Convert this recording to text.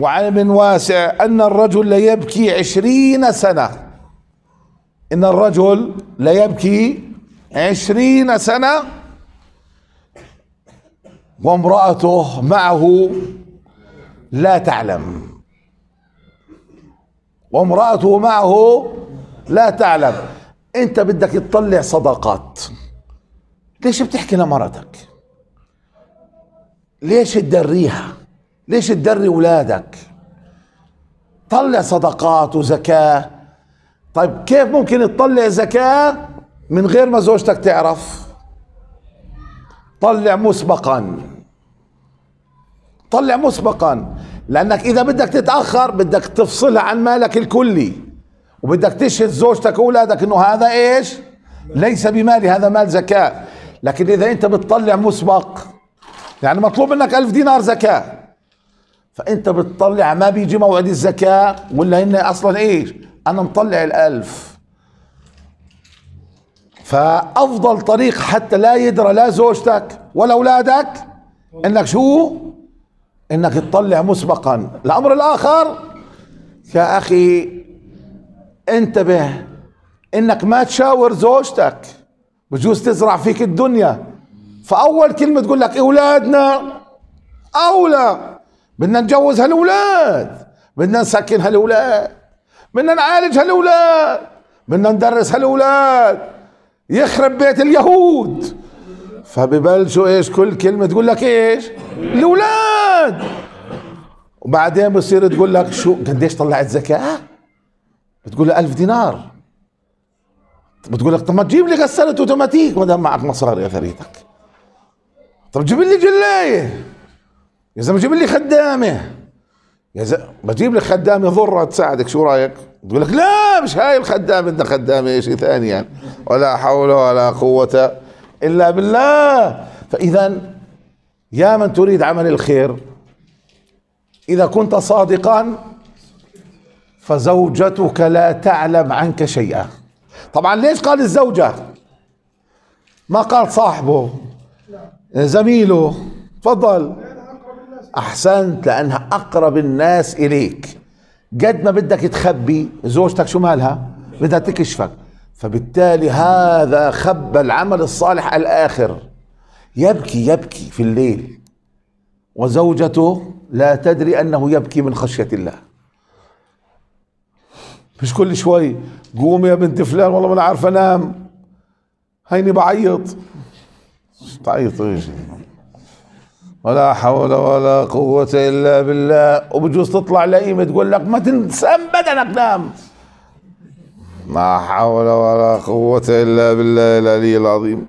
وعلم واسع أن الرجل ليبكي عشرين سنة إن الرجل ليبكي عشرين سنة وامرأته معه لا تعلم وامرأته معه لا تعلم انت بدك تطلع صداقات ليش بتحكي لمرتك ليش تدريها ليش تدري ولادك طلع صدقات وزكاة طيب كيف ممكن تطلع زكاة من غير ما زوجتك تعرف طلع مسبقا طلع مسبقا لانك اذا بدك تتاخر بدك تفصلها عن مالك الكلي وبدك تشهد زوجتك واولادك انه هذا ايش ليس بمالي هذا مال زكاه لكن اذا انت بتطلع مسبق يعني مطلوب منك ألف دينار زكاه فانت بتطلع ما بيجي موعد الزكاه ولا هن اصلا ايش انا مطلع الالف فافضل طريق حتى لا يدرى لا زوجتك ولا اولادك انك شو انك تطلع مسبقا الامر الاخر يا اخي انتبه انك ما تشاور زوجتك بجوز تزرع فيك الدنيا فاول كلمه تقول لك اولادنا اولى بدنا نجوز هالولاد بدنا نسكن هالولاد بدنا نعالج هالولاد بدنا ندرس هالولاد يخرب بيت اليهود فببلشوا ايش كل كلمة تقول لك ايش الاولاد وبعدين بصير تقول لك شو قديش طلعت زكاة بتقول له ألف دينار بتقول لك طب ما تجيب لي غسالة اوتوماتيك ما دام معك مصاري يا فريتك طب جيب لي جلايه يا زلمه جيب لي خدامه يا زلمه بجيب لك خدامه ضره تساعدك شو رايك؟ تقول لك لا مش هاي الخدامه بدنا خدامه شيء ثاني يعني ولا حول ولا قوه الا بالله فاذا يا من تريد عمل الخير اذا كنت صادقا فزوجتك لا تعلم عنك شيئا طبعا ليش قال الزوجه ما قال صاحبه زميله تفضل احسنت لانها اقرب الناس اليك قد ما بدك تخبي زوجتك شو مالها بدها تكشفك فبالتالي هذا خبى العمل الصالح الاخر يبكي يبكي في الليل وزوجته لا تدري انه يبكي من خشيه الله مش كل شوي قومي يا بنت فلان والله ما انا عارف انام هيني بعيط تعيط ايش ولا حول ولا قوة إلا بالله وبجوز تطلع لئيمة تقول لك ما تنسام بدنك نام لا حول ولا قوة إلا بالله العلي العظيم